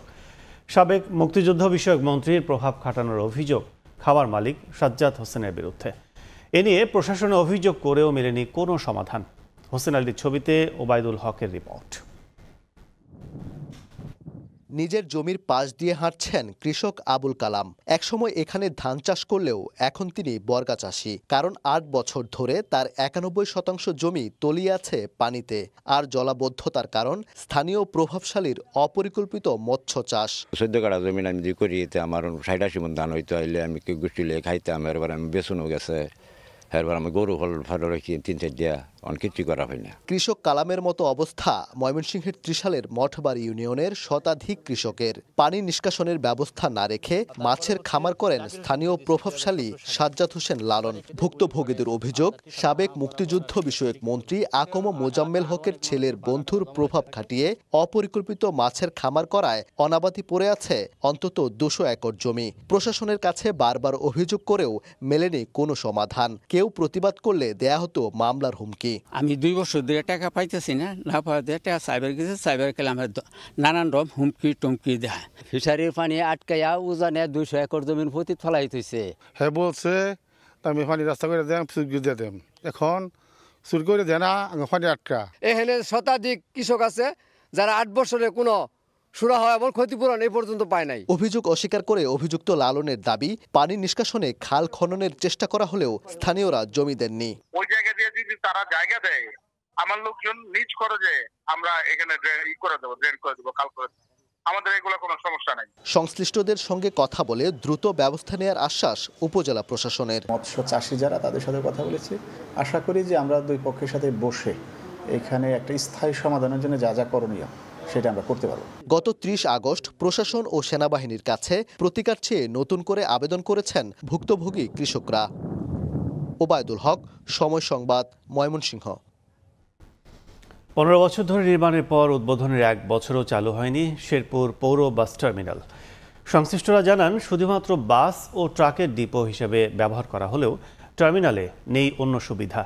সাবেক মুক্তিযুদ্ধ বিষয়ক মন্ত্রীর প্রভাব খাটানোর অভিযোগ খাবার মালিক সাজ্জাদ হোসেনের বিরুদ্ধে এ নিয়ে প্রশাসনে অভিযোগ করেও মেলেনি কোনো সমাধান হোসেন আলীর ছবিতে ওবায়দুল হকের রিপোর্ট নিজের জমির পাশ দিয়ে হাঁটছেন কৃষক আবুল কালাম একসময় এখানে ধান চাষ করলেও এখন তিনি বর্গা চাষি কারণ আট বছর ধরে তার একানব্বই শতাংশ জমি তলিয়ে আছে পানিতে আর জলাবদ্ধতার কারণ স্থানীয় প্রভাবশালীর অপরিকল্পিত মৎস্য চাষ সদ্য কাটা জমি আমি যে করি আমার ষাট আশি মন ধান হইতে আমি কি গুষ্টি লিয়ে খাইতাম এবার আমি বেসনও গেছে কৃষক কালামের মতো অবস্থা ময়মনসিংহের ত্রিশালের মঠবাড়ি ইউনিয়নের শতাধিক কৃষকের পানি নিষ্কাশনের ব্যবস্থা না রেখে মাছের খামার করেন স্থানীয় প্রভাবশালী সাজ্জাদ হোসেন লালন ভুক্তভোগীদের অভিযোগ সাবেক মুক্তিযুদ্ধ বিষয়ক মন্ত্রী আকম মোজাম্মেল হকের ছেলের বন্ধুর প্রভাব খাটিয়ে অপরিকল্পিত মাছের খামার করায় অনাবাতি পড়ে আছে অন্তত দুশো একর জমি প্রশাসনের কাছে বারবার অভিযোগ করেও মেলেনি কোনো সমাধান কেউ প্রতিবাদ করলে দেয়া হতো মামলার হুমকি আমি দুই বছর ধরে টাকা পাইতেছি না না পাওয়া দিয়ে টাকা সাইবার গেছে সাইবার খেলে আমার নানান রকম হুমকি টুমকি দেয় ফিশারির পানি আটকাইয়া উজানে দুইশো একর জমির প্রতি ফলাই হইছে হ্যাঁ বলছে আমি পানি রাস্তা করে দেন দিয়ে দেন এখন চুরি করে দেয় না পানি আটকা এখানে শতাধিক কৃষক আছে যারা আট বছরে কোনো সুরাহা এবং ক্ষতিপূরণ এই পর্যন্ত পায় নাই অভিযোগ অস্বীকার করে অভিযুক্ত লালনের দাবি পানি নিষ্কাশনে খাল খননের চেষ্টা করা হলেও স্থানীয়রা জমি দেননি ওই জায়গা দিয়ে যদি তারা জায়গা দেয় আমার লোকজন নিজ খরচে আমরা এখানে ই করে দেবো ড্রেন করে দেবো খাল করে আমাদের এগুলো কোনো সমস্যা নাই সংশ্লিষ্টদের সঙ্গে কথা বলে দ্রুত ব্যবস্থা নেওয়ার আশ্বাস উপজেলা প্রশাসনের মৎস্য চাষি যারা তাদের সাথে কথা বলেছে আশা করি যে আমরা দুই পক্ষের সাথে বসে এখানে একটা স্থায়ী সমাধানের জন্য যা যা করণীয় সেটা আমরা করতে পারব গত ত্রিশ আগস্ট প্রশাসন ও সেনাবাহিনীর কাছে প্রতিকার চেয়ে নতুন করে আবেদন করেছেন ভুক্তভোগী কৃষকরা ওবায়দুল হক সময় সংবাদ ময়মনসিংহ পনেরো বছর ধরে নির্মাণের পর উদ্বোধনের এক বছরও চালু হয়নি শেরপুর পৌর বাস টার্মিনাল সংশ্লিষ্টরা জানান শুধুমাত্র বাস ও ট্রাকের ডিপো হিসেবে ব্যবহার করা হলেও টার্মিনালে নেই অন্য সুবিধা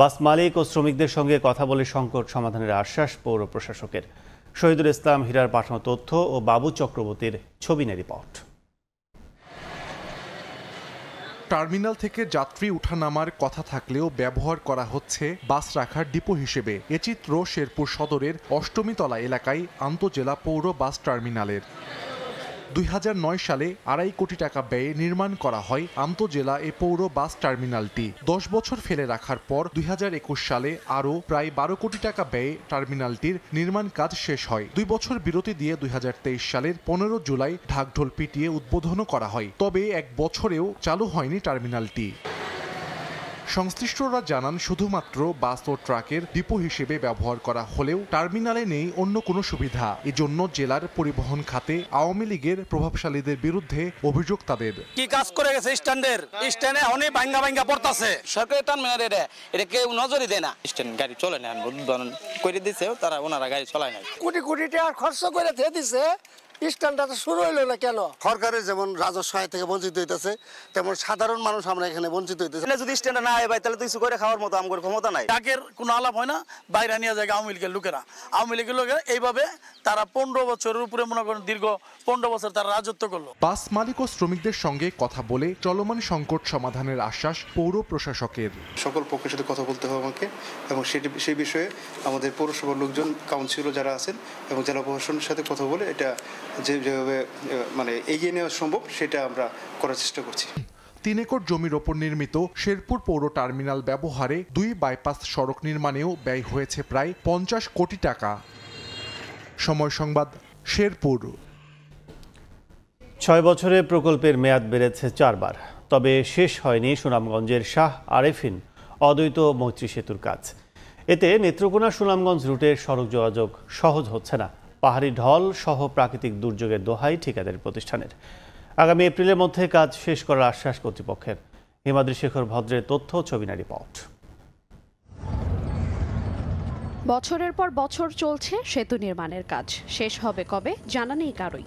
বাস মালিক ও শ্রমিকদের সঙ্গে কথা বলে সংকট সমাধানের আশ্বাস পৌর প্রশাসকের শহীদুল ইসলাম হীরার পাঠানো তথ্য ও বাবু চক্রবর্তীর ছবি রিপোর্ট টার্মিনাল থেকে যাত্রী উঠানামার কথা থাকলেও ব্যবহার করা হচ্ছে বাস রাখার ডিপো হিসেবে এ চিত্র শেরপুর সদরের অষ্টমীতলা এলাকায় আন্তজেলা পৌর বাস টার্মিনালের দুই সালে আড়াই কোটি টাকা ব্যয়ে নির্মাণ করা হয় আন্তজেলা এ পৌর বাস টার্মিনালটি দশ বছর ফেলে রাখার পর দুই সালে আরও প্রায় বারো কোটি টাকা ব্যয়ে টার্মিনালটির নির্মাণ কাজ শেষ হয় দুই বছর বিরতি দিয়ে দুই সালের পনেরো জুলাই ঢাকঢোল পিটিয়ে উদ্বোধনও করা হয় তবে এক বছরেও চালু হয়নি টার্মিনালটি সংশ্লিষ্টরা জানান শুধুমাত্র বাস ও ট্রাকের ডিপো হিসেবে ব্যবহার করা হলেও টার্মিনালে নেই অন্য কোনো সুবিধা এজন্য জেলার পরিবহন খাতে আওয়ামী লীগের প্রভাবশালীদের বিরুদ্ধে অভিযোগ তাদের কি কাজ করে গেছে স্ট্যান্ডের স্ট্যান্ডে অনেক ভাঙ্গা ভাঙ্গা পড়তাছে সরকারি টার্মিনাল এটা এটা কেউ নজরই দেয় না স্ট্যান্ড গাড়ি চলে না করে দিছে তারা ওনারা গাড়ি চলায় না কোটি কোটি টাকা খরচ করে দিয়ে দিছে শুরু হইলো না কেন সরকারের যেমন রাজস্ব থেকে বঞ্চিত হইতেছে তেমন সাধারণ মানুষ আমরা এখানে বঞ্চিত হইতেছে যদি স্ট্যান্ডার্ড না ভাই তাহলে করে খাওয়ার মতো আমার ক্ষমতা নাই ডাকের কোনো আলাপ হয় না বাইরে নিয়ে যায় আওয়ামী লীগের লোকেরা আওয়ামী লীগের লোকেরা এইভাবে তারা পনেরো বছরের উপরে মনে করেন দীর্ঘ পনেরো বছর তারা রাজত্ব করলো বাস মালিক ও শ্রমিকদের সঙ্গে কথা বলে চলমান সংকট সমাধানের আশ্বাস পৌর প্রশাসকের সকল পক্ষের সাথে কথা বলতে হবে আমাকে এবং সেটি সেই বিষয়ে আমাদের পৌরসভার লোকজন কাউন্সিলর যারা আছেন এবং জেলা প্রশাসনের সাথে কথা বলে এটা যে যেভাবে মানে এগিয়ে নেওয়া সম্ভব সেটা আমরা করার চেষ্টা করছি তিন একর জমির ওপর নির্মিত শেরপুর পৌর টার্মিনাল ব্যবহারে দুই বাইপাস সড়ক নির্মাণেও ব্যয় হয়েছে প্রায় পঞ্চাশ কোটি টাকা সময় সংবাদ শেরপুর ছয় বছরে প্রকল্পের মেয়াদ বেড়েছে চারবার তবে শেষ হয়নি সুনামগঞ্জের শাহ আরেফিন অদ্বৈত মৈত্রী সেতুর কাজ এতে নেত্রকোনা সুনামগঞ্জ রুটের সড়ক যোগাযোগ সহজ হচ্ছে না পাহাড়ি ঢল সহ প্রাকৃতিক দুর্যোগের দোহাই ঠিকাদারি প্রতিষ্ঠানের আগামী এপ্রিলের মধ্যে কাজ শেষ করার আশ্বাস কর্তৃপক্ষের হিমাদ্রি শেখর ভদ্রের তথ্য ছবিনা রিপোর্ট বছরের পর বছর চলছে সেতু নির্মাণের কাজ শেষ হবে কবে জানা নেই কারোই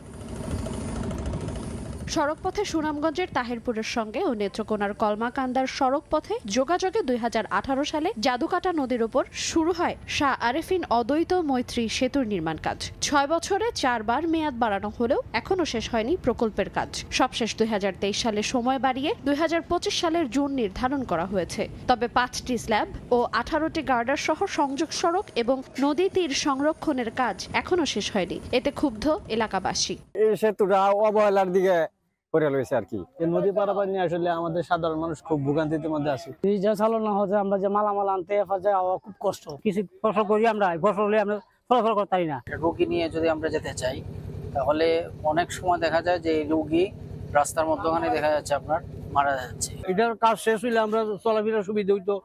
সড়কপথে সুনামগঞ্জের তাহিরপুরের সঙ্গে ও নেত্রকোনার কলমাকান্দার সড়কপথে যোগাযোগে দুই সালে জাদুকাটা নদীর ওপর শুরু হয় শাহ আরেফিন অদ্বৈত মৈত্রী সেতুর নির্মাণ কাজ ছয় বছরে চারবার মেয়াদ বাড়ানো হলেও এখনও শেষ হয়নি প্রকল্পের কাজ সবশেষ দুই সালে সময় বাড়িয়ে দুই সালের জুন নির্ধারণ করা হয়েছে তবে পাঁচটি স্ল্যাব ও আঠারোটি গার্ডার সহ সংযোগ সড়ক এবং নদী তীর সংরক্ষণের কাজ এখনও শেষ হয়নি এতে ক্ষুব্ধ এলাকাবাসী সেতুটা অবহেলার দিকে করে লইছে আর কি নদী পারাপার নিয়ে আসলে আমাদের সাধারণ মানুষ খুব ভোগান্তির মধ্যে আছে যা চালনা হচ্ছে আমরা যে মালামাল আনতে যাওয়া খুব কষ্ট কিছু ফসল করি আমরা ফসল আমরা ফলাফল করতে পারি না রোগী নিয়ে যদি আমরা যেতে চাই তাহলে অনেক সময় দেখা যায় যে রুগী রাস্তার মধ্যখানে দেখা যাচ্ছে আপনার মারা যাচ্ছে এটার কাজ শেষ হইলে আমরা চলাফেরা সুবিধা হইতো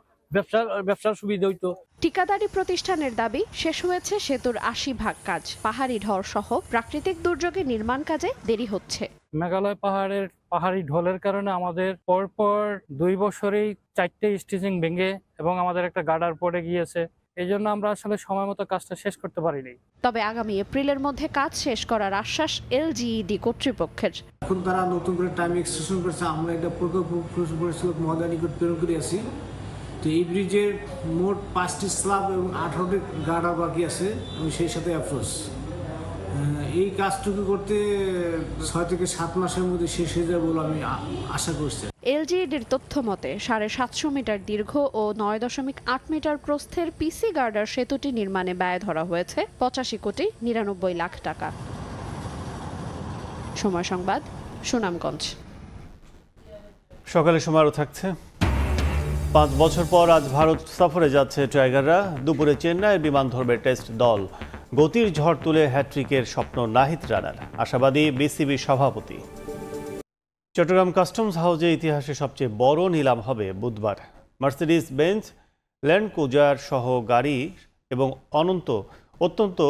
ব্যবসার সুবিধা হইতো ঠিকাদারি প্রতিষ্ঠানের দাবি শেষ হয়েছে সেতুর আশি ভাগ কাজ পাহাড়ি ঢল সহ প্রাকৃতিক দুর্যোগে নির্মাণ কাজে দেরি হচ্ছে মেঘালয় পাহাড়ের পাহাড়ি ঢলের কারণে আমাদের পরপর দুই বছরেই চারটে স্টিচিং ভেঙে এবং আমাদের একটা গার্ডার পড়ে গিয়েছে এই জন্য আমরা আসলে সময় মতো কাজটা শেষ করতে পারিনি তবে আগামী এপ্রিলের মধ্যে কাজ শেষ করার আশ্বাস এলজিইডি কর্তৃপক্ষের এখন তারা নতুন করে টাইম এক্সটেনশন করেছে আমরা এটা পূর্ব ঘোষণা করেছিল মহাদানি প্রেরণ করে আছি তো এই ব্রিজের মোট পাঁচটি স্লাব এবং আঠারোটি গার্ডার বাকি আছে আমি সেই সাথে অ্যাপ্রোচ এই কাজটুকু করতে ছয় থেকে সাত মাসের মধ্যে শেষ হয়ে যাবে বলে আমি আশা করছি এলজিইডির তথ্য মতে সাড়ে সাতশো মিটার দীর্ঘ ও নয় দশমিক আট মিটার প্রস্থের পিসি গার্ডার সেতুটি নির্মাণে ব্যয় ধরা হয়েছে পঁচাশি কোটি নিরানব্বই লাখ টাকা সময় সংবাদ সুনামগঞ্জ সকালে সমারোহ থাকছে পাঁচ বছর পর আজ ভারত সফরে যাচ্ছে টাইগাররা দুপুরে চেন্নাইয়ের বিমান ধরবে টেস্ট দল গতির ঝড় তুলে হ্যাট্রিকের স্বপ্ন নাহিদ রানার আশাবাদী বিসিবি সভাপতি চট্টগ্রাম কাস্টমস হাউজে ইতিহাসে সবচেয়ে বড় নিলাম হবে বুধবার মার্সিডিস বেঞ্চ ল্যান্ড কুজার সহ গাড়ি এবং অনন্ত অত্যন্ত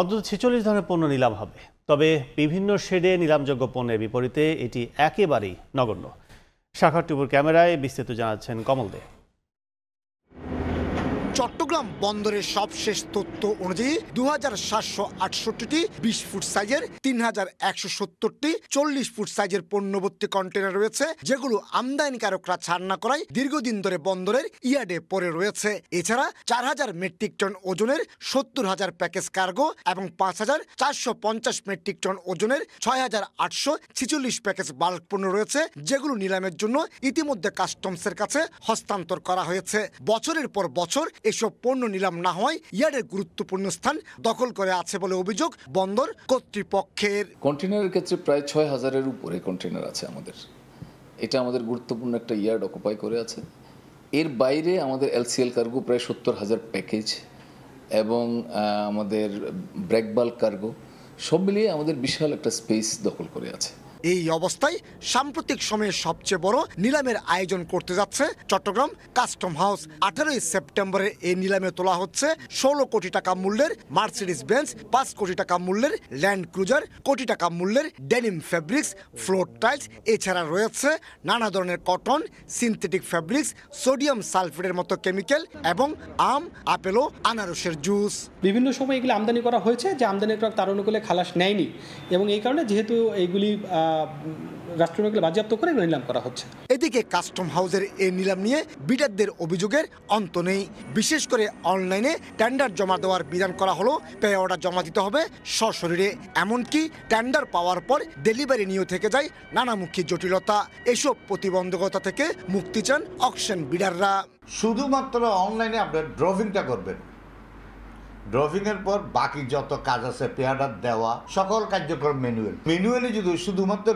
অন্তত ছেচল্লিশ ধরনের পণ্য নিলাম হবে তবে বিভিন্ন শেডে নিলামযোগ্য পণ্যের বিপরীতে এটি একেবারেই নগণ্য শাখা টুবুর ক্যামেরায় বিস্তারিত জানাচ্ছেন কমল দেব চট্টগ্রাম বন্দরের সবশেষ তথ্য অনুযায়ী দু হাজার সাতশো আটষট্টিটি বিশ ফুট সাইজের তিন হাজার একশো সত্তরটি চল্লিশ ফুট সাইজের পণ্যবর্তী কন্টেনার রয়েছে যেগুলো আমদানিকারকরা ছাড় না করায় দীর্ঘদিন ধরে বন্দরের ইয়ার্ডে পড়ে রয়েছে এছাড়া চার হাজার মেট্রিক টন ওজনের সত্তর হাজার প্যাকেজ কার্গো এবং পাঁচ হাজার চারশো পঞ্চাশ মেট্রিক টন ওজনের ছয় হাজার আটশো ছিচল্লিশ প্যাকেজ বাল্ক পণ্য রয়েছে যেগুলো নিলামের জন্য ইতিমধ্যে কাস্টমসের কাছে হস্তান্তর করা হয়েছে বছরের পর বছর এসব পণ্য নিলাম না হয় ইয়ার্ডের গুরুত্বপূর্ণ স্থান দখল করে আছে বলে অভিযোগ বন্দর কর্তৃপক্ষের কন্টেনারের ক্ষেত্রে প্রায় ছয় হাজারের উপরে কন্টেনার আছে আমাদের এটা আমাদের গুরুত্বপূর্ণ একটা ইয়ার্ড অকুপাই করে আছে এর বাইরে আমাদের এলসিএল কার্গো প্রায় সত্তর হাজার প্যাকেজ এবং আমাদের ব্র্যাকবাল কার্গো সব মিলিয়ে আমাদের বিশাল একটা স্পেস দখল করে আছে এই অবস্থায় সাম্প্রতিক সময়ে সবচেয়ে বড় নিলামের আয়োজন করতে যাচ্ছে চট্টগ্রাম কাস্টম হাউস আঠারোই সেপ্টেম্বরে এই নিলামে তোলা হচ্ছে ষোলো কোটি টাকা মূল্যের মার্সিডিস বেঞ্চ পাঁচ কোটি টাকা মূল্যের ল্যান্ড ক্রুজার কোটি টাকা মূল্যের ডেনিম ফ্যাব্রিক্স ফ্লোর টাইলস এছাড়া রয়েছে নানা ধরনের কটন সিনথেটিক ফ্যাব্রিক্স সোডিয়াম সালফেটের মতো কেমিক্যাল এবং আম আপেলও আনারসের জুস বিভিন্ন সময় এগুলি আমদানি করা হয়েছে যে আমদানি করা তার অনুকূলে খালাস নেয়নি এবং এই কারণে যেহেতু এইগুলি রাষ্ট্রীয় বাজেয়াপ্ত করে নিলাম করা হচ্ছে এদিকে কাস্টম হাউসের এই নিলাম নিয়ে বিডারদের অভিযোগের অন্ত নেই বিশেষ করে অনলাইনে টেন্ডার জমা দেওয়ার বিধান করা হলো পে অর্ডার জমা দিতে হবে সশরীরে এমনকি টেন্ডার পাওয়ার পর ডেলিভারি নিয়েও থেকে যায় নানামুখী জটিলতা এসব প্রতিবন্ধকতা থেকে মুক্তি চান অকশন বিডাররা শুধুমাত্র অনলাইনে আপনার ড্রভিংটা করবেন ড্রফিংয়ের পর বাকি যত কাজ আছে পেয়ারার দেওয়া সকল কার্যক্রম ম্যানুয়াল ম্যানুয়ালি যদি শুধুমাত্র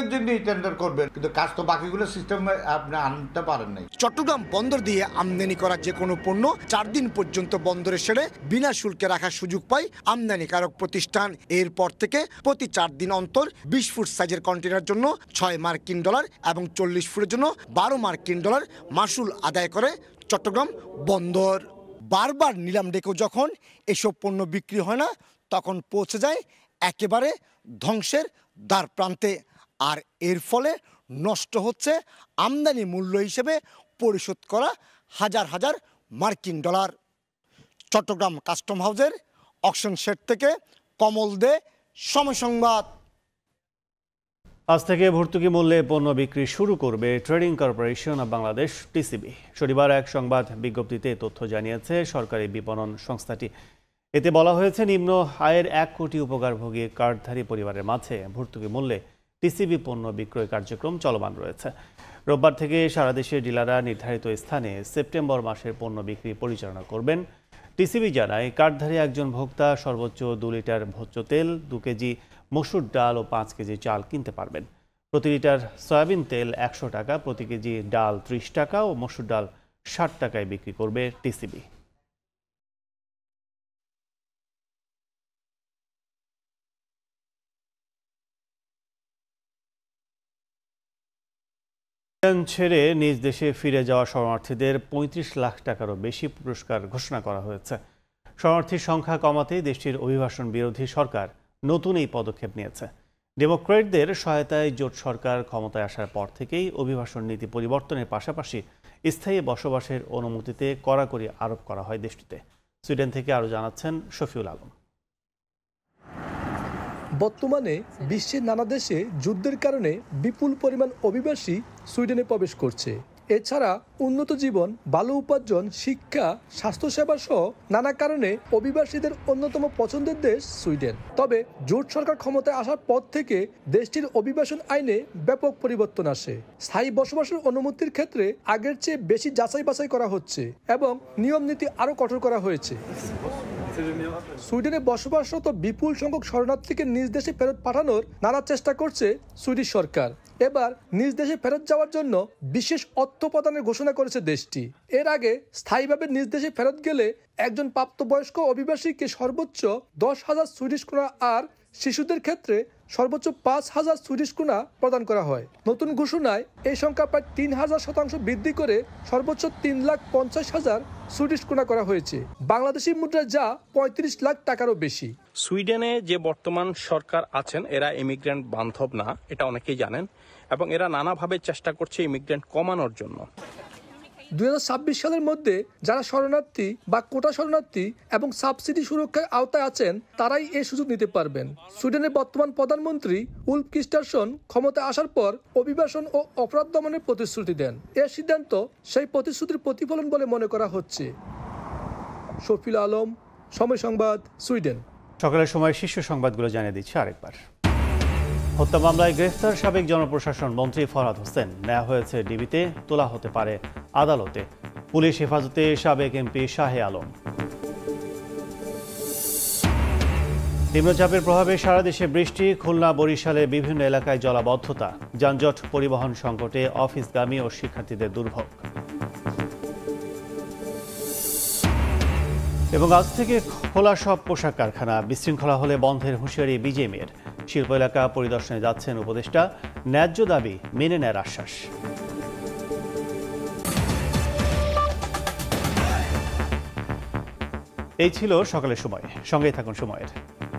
এর জন্যই টেন্ডার করবেন কিন্তু কাজ তো বাকিগুলো সিস্টেমে আপনি আনতে পারেন নাই চট্টগ্রাম বন্দর দিয়ে আমদানি করা যে কোনো পণ্য চার দিন পর্যন্ত বন্দরে সেরে বিনা শুল্কে রাখার সুযোগ পায় আমদানিকারক প্রতিষ্ঠান এরপর থেকে প্রতি চার দিন অন্তর বিশ ফুট সাইজের কন্টেনার জন্য ছয় মার্কিন ডলার এবং চল্লিশ ফুটের জন্য বারো মার্কিন ডলার মাসুল আদায় করে চট্টগ্রাম বন্দর বারবার নিলাম ডেকে যখন এসব পণ্য বিক্রি হয় না তখন পৌঁছে যায় একেবারে ধ্বংসের দ্বার প্রান্তে আর এর ফলে নষ্ট হচ্ছে আমদানি মূল্য হিসেবে পরিশোধ করা হাজার হাজার মার্কিন ডলার চট্টগ্রাম কাস্টম হাউসের অকশন শেড থেকে কমল দে সময় সংবাদ আজ থেকে ভর্তুকি মূল্যে পণ্য বিক্রি শুরু করবে trading corporation of Bangladesh TCB শনিবার এক সংবাদ বিজ্ঞপ্তিতে তথ্য জানিয়েছে সরকারি বিপণন সংস্থাটি এতে বলা হয়েছে নিম্ন আয়ের এক কোটি উপকারভোগী কার্ডধারী পরিবারের মাঝে ভর্তুকি মূল্যে টিসিবি পণ্য বিক্রয় কার্যক্রম চলমান রয়েছে রোববার থেকে সারা দেশের ডিলাররা নির্ধারিত স্থানে সেপ্টেম্বর মাসের পণ্য বিক্রি পরিচালনা করবেন টিসিবি জানায় কার্ডধারী একজন ভোক্তা সর্বোচ্চ দু লিটার ভোজ্য তেল দু কেজি মসুর ডাল ও পাঁচ কেজি চাল কিনতে পারবেন প্রতি লিটার সয়াবিন তেল একশো টাকা প্রতি কেজি ডাল ত্রিশ টাকা ও মসুর ডাল ষাট টাকায় বিক্রি করবে টিসিবি ছেড়ে নিজ দেশে ফিরে যাওয়া শরণার্থীদের ৩৫ লাখ টাকারও বেশি পুরস্কার ঘোষণা করা হয়েছে শরণার্থীর সংখ্যা কমাতে দেশটির অভিবাসন বিরোধী সরকার নতুন এই পদক্ষেপ নিয়েছে ডেমোক্রেটদের সহায়তায় জোট সরকার ক্ষমতায় আসার পর থেকেই অভিবাসন নীতি পরিবর্তনের পাশাপাশি স্থায়ী বসবাসের অনুমতিতে কড়াকড়ি আরোপ করা হয় দেশটিতে সুইডেন থেকে আরও জানাচ্ছেন শফিউল আলম বর্তমানে বিশ্বের নানা দেশে যুদ্ধের কারণে বিপুল পরিমাণ অভিবাসী সুইডেনে প্রবেশ করছে এছাড়া উন্নত জীবন ভালো উপার্জন শিক্ষা স্বাস্থ্যসেবা সহ নানা কারণে অভিবাসীদের অন্যতম পছন্দের দেশ সুইডেন তবে জোট সরকার ক্ষমতায় আসার পর থেকে দেশটির অভিবাসন আইনে ব্যাপক পরিবর্তন আসে স্থায়ী বসবাসের অনুমতির ক্ষেত্রে আগের চেয়ে বেশি যাচাই বাছাই করা হচ্ছে এবং নিয়ম নীতি আরও কঠোর করা হয়েছে সুইডেনে বসবাসরত বিপুল সংখ্যক শরণার্থীকে নিজ দেশে ফেরত পাঠানোর নানা চেষ্টা করছে সুইডিশ সরকার এবার নিজ দেশে ফেরত যাওয়ার জন্য বিশেষ অর্থ প্রদানের ঘোষণা করেছে দেশটি এর আগে স্থায়ীভাবে নিজ দেশে ফেরত গেলে একজন প্রাপ্তবয়স্ক অভিবাসীকে সর্বোচ্চ দশ হাজার সুইডিশ ক্রোনা আর শিশুদের ক্ষেত্রে সর্বোচ্চ পাঁচ হাজার সুইডিশ কোনা প্রদান করা হয় নতুন ঘোষণায় এই সংখ্যা প্রায় তিন হাজার শতাংশ বৃদ্ধি করে সর্বোচ্চ তিন লাখ পঞ্চাশ হাজার সুইডিশ কোনা করা হয়েছে বাংলাদেশি মুদ্রা যা পঁয়ত্রিশ লাখ টাকারও বেশি সুইডেনে যে বর্তমান সরকার আছেন এরা ইমিগ্রেন্ট বান্ধব না এটা অনেকেই জানেন এবং এরা নানাভাবে চেষ্টা করছে ইমিগ্রেন্ট কমানোর জন্য দুই হাজার সালের মধ্যে যারা শরণার্থী বা কোটা শরণার্থী এবং সাবসিডি সুরক্ষার আওতায় আছেন তারাই এ সুযোগ নিতে পারবেন সুইডেনের বর্তমান প্রধানমন্ত্রী উল ক্রিস্টারসন ক্ষমতা আসার পর অভিবাসন ও অপরাধ দমনের প্রতিশ্রুতি দেন এ সিদ্ধান্ত সেই প্রতিশ্রুতির প্রতিফলন বলে মনে করা হচ্ছে শফিল আলম সময় সংবাদ সুইডেন সকালের সময় শীর্ষ সংবাদগুলো জানিয়ে দিচ্ছে আরেকবার হত্যা মামলায় গ্রেফতার সাবেক জনপ্রশাসন মন্ত্রী ফরহাদ হোসেন নেওয়া হয়েছে ডিবিতে তোলা হতে পারে আদালতে পুলিশ হেফাজতে সাবেক এমপি শাহে আলম নিম্নচাপের প্রভাবে সারা দেশে বৃষ্টি খুলনা বরিশালে বিভিন্ন এলাকায় জলাবদ্ধতা যানজট পরিবহন সংকটে অফিসগামী ও শিক্ষার্থীদের দুর্ভোগ এবং আজ থেকে খোলা সব পোশাক কারখানা বিশৃঙ্খলা হলে বন্ধের হুঁশিয়ারি বিজেপির শিল্প এলাকা পরিদর্শনে যাচ্ছেন উপদেষ্টা ন্যায্য দাবি মেনে নেয়ার আশ্বাস এই ছিল সকালের সময় সঙ্গেই থাকুন সময়ের